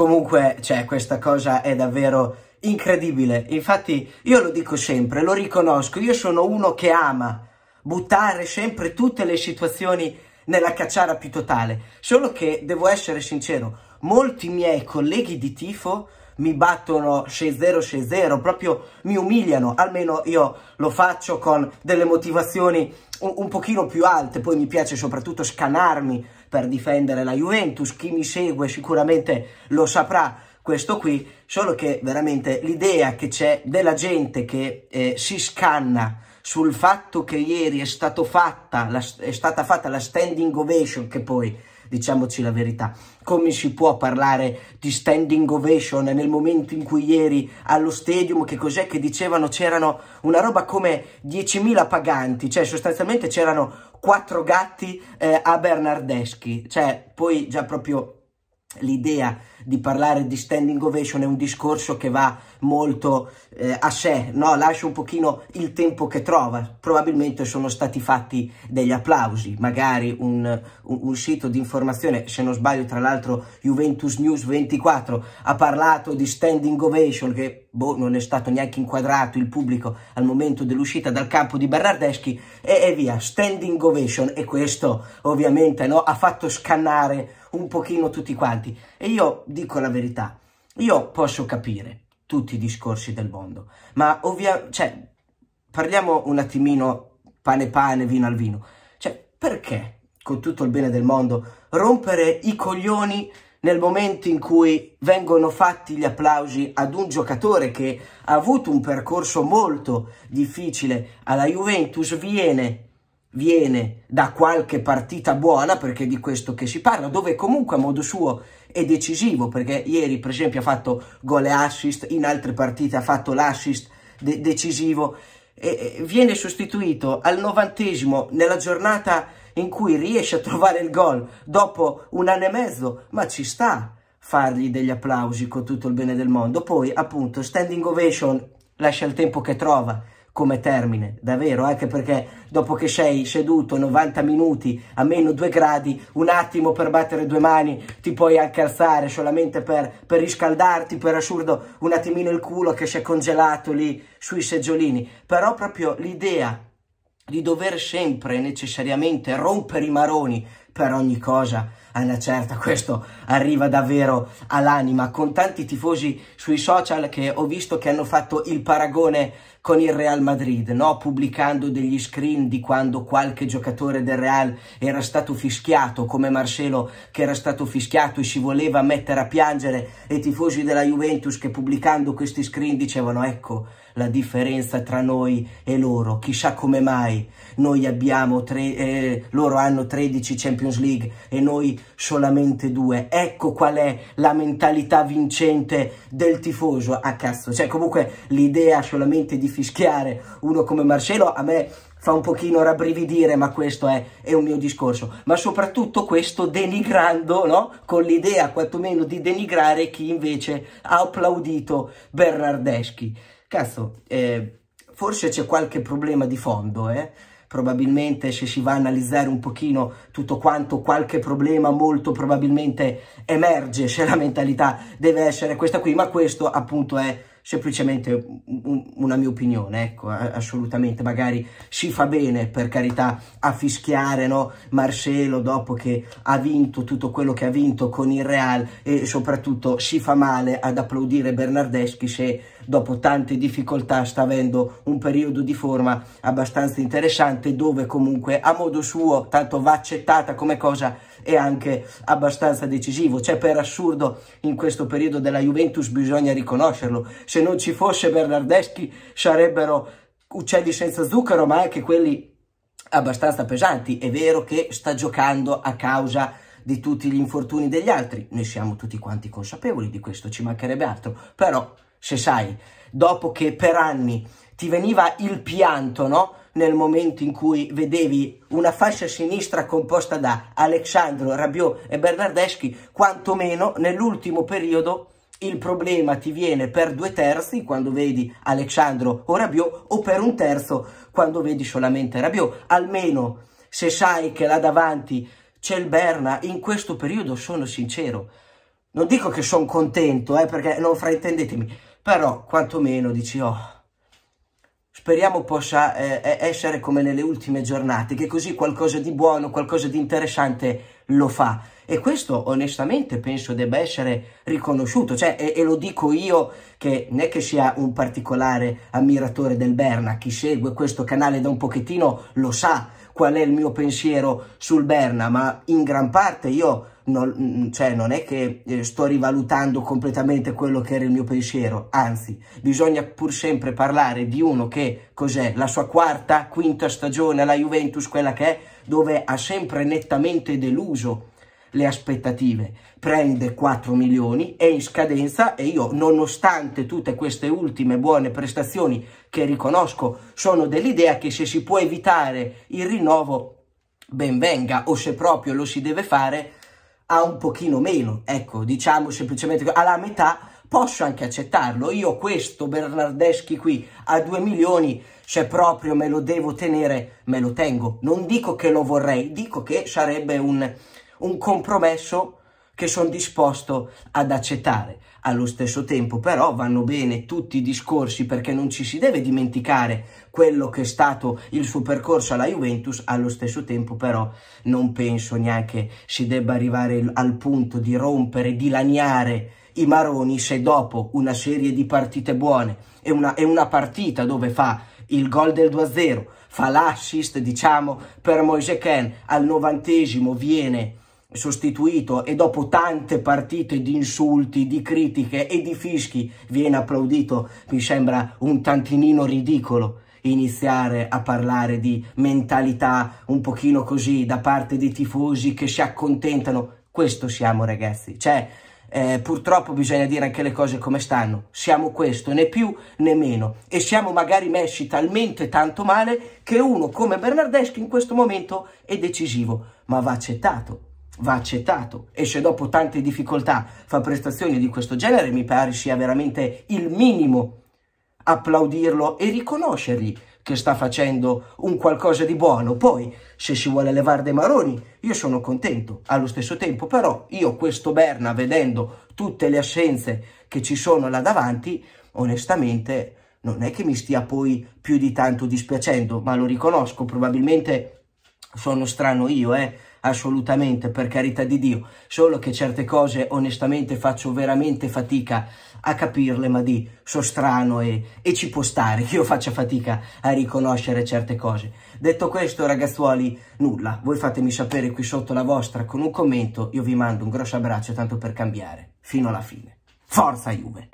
Comunque, cioè, questa cosa è davvero incredibile. Infatti, io lo dico sempre, lo riconosco, io sono uno che ama buttare sempre tutte le situazioni nella cacciara più totale. Solo che, devo essere sincero, molti miei colleghi di tifo mi battono 6-0, 6-0, proprio mi umiliano, almeno io lo faccio con delle motivazioni un, un pochino più alte, poi mi piace soprattutto scanarmi per difendere la Juventus, chi mi segue sicuramente lo saprà questo qui, solo che veramente l'idea che c'è della gente che eh, si scanna sul fatto che ieri è, fatta la, è stata fatta la standing ovation, che poi diciamoci la verità. Come si può parlare di standing ovation nel momento in cui ieri allo stadium, che cos'è che dicevano, c'erano una roba come 10.000 paganti, cioè sostanzialmente c'erano quattro gatti eh, a Bernardeschi, cioè poi già proprio L'idea di parlare di standing ovation è un discorso che va molto eh, a sé, no? lascia un pochino il tempo che trova. Probabilmente sono stati fatti degli applausi, magari un, un, un sito di informazione, se non sbaglio tra l'altro Juventus News 24 ha parlato di standing ovation che boh, non è stato neanche inquadrato il pubblico al momento dell'uscita dal campo di Bernardeschi e, e via, standing ovation e questo ovviamente no? ha fatto scannare un pochino tutti quanti. E io dico la verità, io posso capire tutti i discorsi del mondo, ma ovviamente, cioè, parliamo un attimino pane pane, vino al vino. Cioè, perché, con tutto il bene del mondo, rompere i coglioni nel momento in cui vengono fatti gli applausi ad un giocatore che ha avuto un percorso molto difficile alla Juventus, viene viene da qualche partita buona, perché è di questo che si parla, dove comunque a modo suo è decisivo, perché ieri per esempio ha fatto gol e assist, in altre partite ha fatto l'assist de decisivo, e, viene sostituito al novantesimo nella giornata in cui riesce a trovare il gol dopo un anno e mezzo, ma ci sta fargli degli applausi con tutto il bene del mondo. Poi appunto standing ovation lascia il tempo che trova, come termine, davvero, anche perché dopo che sei seduto 90 minuti a meno 2 gradi, un attimo per battere due mani ti puoi anche alzare solamente per, per riscaldarti, per assurdo, un attimino il culo che si è congelato lì sui seggiolini, però proprio l'idea di dover sempre necessariamente rompere i maroni per ogni cosa a ah, una certa questo arriva davvero all'anima, con tanti tifosi sui social che ho visto che hanno fatto il paragone con il Real Madrid, no? pubblicando degli screen di quando qualche giocatore del Real era stato fischiato, come Marcelo che era stato fischiato e si voleva mettere a piangere, e i tifosi della Juventus che pubblicando questi screen dicevano ecco la differenza tra noi e loro, chissà come mai noi abbiamo tre, eh, loro hanno 13 Champions League e noi solamente due. Ecco qual è la mentalità vincente del tifoso a cazzo. Cioè comunque l'idea solamente di fischiare uno come Marcello a me fa un pochino rabbrividire, ma questo è, è, un mio discorso. Ma soprattutto questo denigrando, no? Con l'idea quantomeno di denigrare chi invece ha applaudito Bernardeschi. Cazzo, eh, forse c'è qualche problema di fondo, eh? probabilmente se si va a analizzare un pochino tutto quanto qualche problema molto probabilmente emerge se la mentalità deve essere questa qui, ma questo appunto è semplicemente un, una mia opinione, ecco, assolutamente, magari si fa bene, per carità, a fischiare, no? Marcelo dopo che ha vinto tutto quello che ha vinto con il Real e soprattutto si fa male ad applaudire Bernardeschi se dopo tante difficoltà sta avendo un periodo di forma abbastanza interessante dove comunque a modo suo tanto va accettata come cosa è anche abbastanza decisivo. Cioè, per assurdo, in questo periodo della Juventus bisogna riconoscerlo. Se non ci fosse Bernardeschi, sarebbero uccelli senza zucchero, ma anche quelli abbastanza pesanti. È vero che sta giocando a causa di tutti gli infortuni degli altri. Ne siamo tutti quanti consapevoli di questo, ci mancherebbe altro. Però, se sai, dopo che per anni ti veniva il pianto, no? nel momento in cui vedevi una fascia sinistra composta da Alexandro, Rabiot e Bernardeschi, quantomeno nell'ultimo periodo il problema ti viene per due terzi quando vedi Alexandro o Rabiot o per un terzo quando vedi solamente Rabiot. Almeno se sai che là davanti c'è il Berna, in questo periodo sono sincero. Non dico che sono contento, eh, perché non fraintendetemi, però quantomeno dici, oh, speriamo possa eh, essere come nelle ultime giornate, che così qualcosa di buono, qualcosa di interessante lo fa. E questo onestamente penso debba essere riconosciuto, cioè, e, e, lo dico io che non è che sia un particolare ammiratore del Berna, chi segue questo canale da un pochettino lo sa qual è il mio pensiero sul Berna, ma in gran parte io non, mm, cioè non è che eh, sto rivalutando completamente quello che era il mio pensiero, anzi, bisogna pur sempre parlare di uno che cos'è la sua quarta, quinta stagione alla Juventus, quella che è, dove ha sempre nettamente deluso le aspettative. Prende 4 milioni, è in scadenza e io, nonostante tutte queste ultime buone prestazioni che riconosco, sono dell'idea che se si può evitare il rinnovo, ben venga, o se proprio lo si deve fare, a un pochino meno. Ecco, diciamo semplicemente alla metà posso anche accettarlo. Io questo Bernardeschi qui a 2 milioni, se proprio me lo devo tenere, me lo tengo. Non dico che lo vorrei, dico che sarebbe un un compromesso che sono disposto ad accettare. Allo stesso tempo però vanno bene tutti i discorsi perché non ci si deve dimenticare quello che è stato il suo percorso alla Juventus, allo stesso tempo però non penso neanche si debba arrivare al punto di rompere, di laniare i maroni se dopo una serie di partite buone e una, e una partita dove fa il gol del 2-0, fa l'assist diciamo per Moise Ken, al novantesimo viene sostituito e dopo tante partite di insulti, di critiche e di fischi viene applaudito, mi sembra un tantinino ridicolo iniziare a parlare di mentalità un pochino così da parte dei tifosi che si accontentano. Questo siamo ragazzi, cioè eh, purtroppo bisogna dire anche le cose come stanno, siamo questo, né più né meno, e siamo magari messi talmente tanto male che uno come Bernardeschi in questo momento è decisivo, ma va accettato, va accettato e se dopo tante difficoltà fa prestazioni di questo genere mi pare sia veramente il minimo applaudirlo e riconoscergli che sta facendo un qualcosa di buono. Poi, se si vuole levare dei maroni, io sono contento allo stesso tempo, però io questo Berna, vedendo tutte le assenze che ci sono là davanti, onestamente non è che mi stia poi più di tanto dispiacendo, ma lo riconosco, probabilmente sono strano io, eh, assolutamente, per carità di Dio, solo che certe cose onestamente faccio veramente fatica a capirle, ma di so strano e, e ci può stare che io faccia fatica a riconoscere certe cose. Detto questo, ragazzuoli, nulla, voi fatemi sapere qui sotto la vostra con un commento, io vi mando un grosso abbraccio tanto per cambiare, fino alla fine. Forza Juve!